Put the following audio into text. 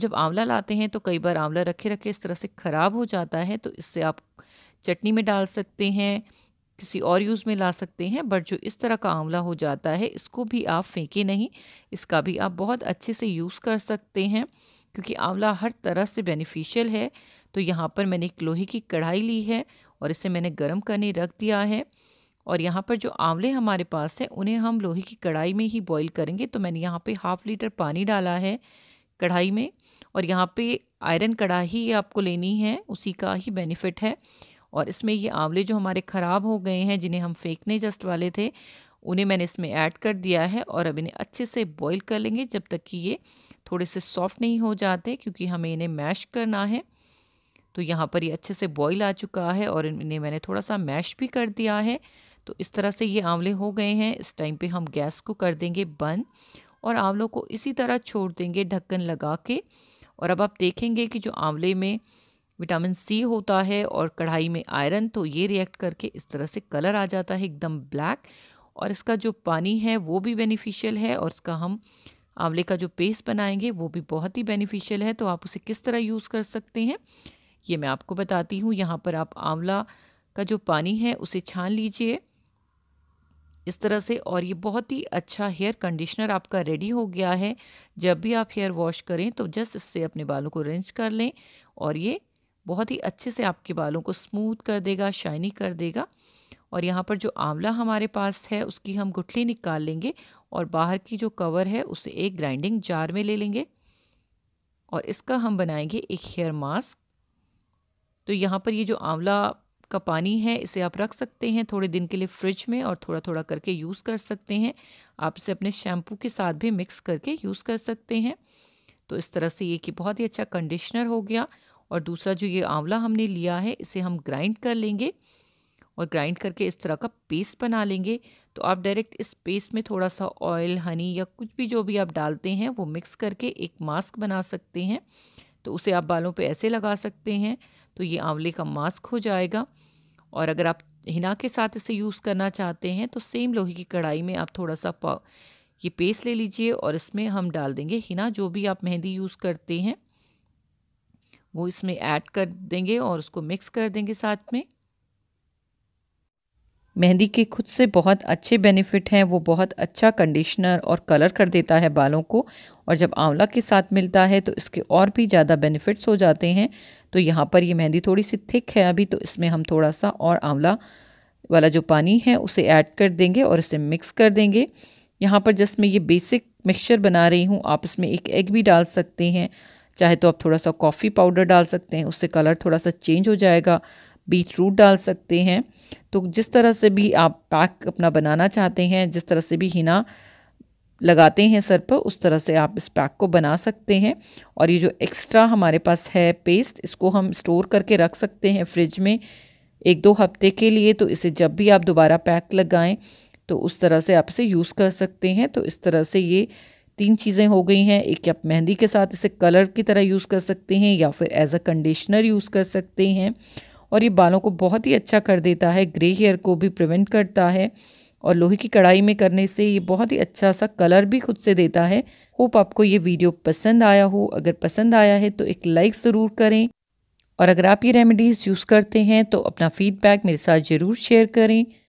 जब आंवला लाते हैं तो कई बार आंवला रखे रखे इस तरह से ख़राब हो जाता है तो इससे आप चटनी में डाल सकते हैं किसी और यूज़ में ला सकते हैं बट जो इस तरह का आंवला हो जाता है इसको भी आप फेंके नहीं इसका भी आप बहुत अच्छे से यूज़ कर सकते हैं क्योंकि आंवला हर तरह से बेनिफिशियल है तो यहाँ पर मैंने एक लोहे की कढ़ाई ली है और इसे मैंने गर्म करने रख दिया है और यहाँ पर जो आंवले हमारे पास हैं उन्हें हम लोहे की कढ़ाई में ही बॉईल करेंगे तो मैंने यहाँ पे हाफ़ लीटर पानी डाला है कढ़ाई में और यहाँ पे आयरन कढ़ाई ही आपको लेनी है उसी का ही बेनिफिट है और इसमें ये आंवले जो हमारे ख़राब हो गए हैं जिन्हें हम फेंकने जस्ट वाले थे उन्हें मैंने इसमें ऐड कर दिया है और अब इन्हें अच्छे से बॉईल कर लेंगे जब तक कि ये थोड़े से सॉफ्ट नहीं हो जाते क्योंकि हमें इन्हें मैश करना है तो यहाँ पर ये अच्छे से बॉईल आ चुका है और इन्हें मैंने थोड़ा सा मैश भी कर दिया है तो इस तरह से ये आंवले हो गए हैं इस टाइम पर हम गैस को कर देंगे बंद और आंवलों को इसी तरह छोड़ देंगे ढक्कन लगा के और अब आप देखेंगे कि जो आंवले में विटामिन सी होता है और कढ़ाई में आयरन तो ये रिएक्ट करके इस तरह से कलर आ जाता है एकदम ब्लैक और इसका जो पानी है वो भी बेनिफिशियल है और इसका हम आंवले का जो पेस्ट बनाएंगे वो भी बहुत ही बेनिफिशियल है तो आप उसे किस तरह यूज़ कर सकते हैं ये मैं आपको बताती हूँ यहाँ पर आप आंवला का जो पानी है उसे छान लीजिए इस तरह से और ये बहुत ही अच्छा हेयर कंडीशनर आपका रेडी हो गया है जब भी आप हेयर वॉश करें तो जस्ट इससे अपने बालों को रेंज कर लें और ये बहुत ही अच्छे से आपके बालों को स्मूथ कर देगा शाइनी कर देगा और यहाँ पर जो आंवला हमारे पास है उसकी हम गुठली निकाल लेंगे और बाहर की जो कवर है उसे एक ग्राइंडिंग जार में ले लेंगे और इसका हम बनाएंगे एक हेयर मास्क तो यहाँ पर ये जो आंवला का पानी है इसे आप रख सकते हैं थोड़े दिन के लिए फ्रिज में और थोड़ा थोड़ा करके यूज़ कर सकते हैं आप इसे अपने शैम्पू के साथ भी मिक्स करके यूज़ कर सकते हैं तो इस तरह से ये कि बहुत ही अच्छा कंडीशनर हो गया और दूसरा जो ये आंवला हमने लिया है इसे हम ग्राइंड कर लेंगे और ग्राइंड करके इस तरह का पेस्ट बना लेंगे तो आप डायरेक्ट इस पेस्ट में थोड़ा सा ऑयल हनी या कुछ भी जो भी आप डालते हैं वो मिक्स करके एक मास्क बना सकते हैं तो उसे आप बालों पे ऐसे लगा सकते हैं तो ये आंवले का मास्क हो जाएगा और अगर आप हिना के साथ इसे यूज़ करना चाहते हैं तो सेम लोहे की कढ़ाई में आप थोड़ा सा ये पेस्ट ले लीजिए और इसमें हम डाल देंगे हिना जो भी आप मेहंदी यूज़ करते हैं वो इसमें ऐड कर देंगे और उसको मिक्स कर देंगे साथ में मेहंदी के खुद से बहुत अच्छे बेनिफिट हैं वो बहुत अच्छा कंडीशनर और कलर कर देता है बालों को और जब आंवला के साथ मिलता है तो इसके और भी ज़्यादा बेनिफिट्स हो जाते हैं तो यहाँ पर ये मेहंदी थोड़ी सी थिक है अभी तो इसमें हम थोड़ा सा और आंवला वाला जो पानी है उसे ऐड कर देंगे और इसे मिक्स कर देंगे यहाँ पर जस्ट मैं ये बेसिक मिक्सचर बना रही हूँ आप इसमें एक एग भी डाल सकते हैं चाहे तो आप थोड़ा सा कॉफ़ी पाउडर डाल सकते हैं उससे कलर थोड़ा सा चेंज हो जाएगा बीट रूट डाल सकते हैं तो जिस तरह से भी आप पैक अपना बनाना चाहते हैं जिस तरह से भी हिना लगाते हैं सर पर उस तरह से आप इस पैक को बना सकते हैं और ये जो एक्स्ट्रा हमारे पास है पेस्ट इसको हम स्टोर करके रख सकते हैं फ्रिज में एक दो हफ्ते के लिए तो इसे जब भी आप दोबारा पैक लगाएं तो उस तरह से आप इसे यूज़ कर सकते हैं तो इस तरह से ये तीन चीज़ें हो गई हैं एक आप मेहंदी के साथ इसे कलर की तरह यूज़ कर सकते हैं या फिर एज अ कंडीशनर यूज़ कर सकते हैं और ये बालों को बहुत ही अच्छा कर देता है ग्रे हेयर को भी प्रिवेंट करता है और लोहे की कढ़ाई में करने से ये बहुत ही अच्छा सा कलर भी खुद से देता है होप आपको ये वीडियो पसंद आया हो अगर पसंद आया है तो एक लाइक ज़रूर करें और अगर आप ये रेमेडीज़ यूज़ करते हैं तो अपना फीडबैक मेरे साथ ज़रूर शेयर करें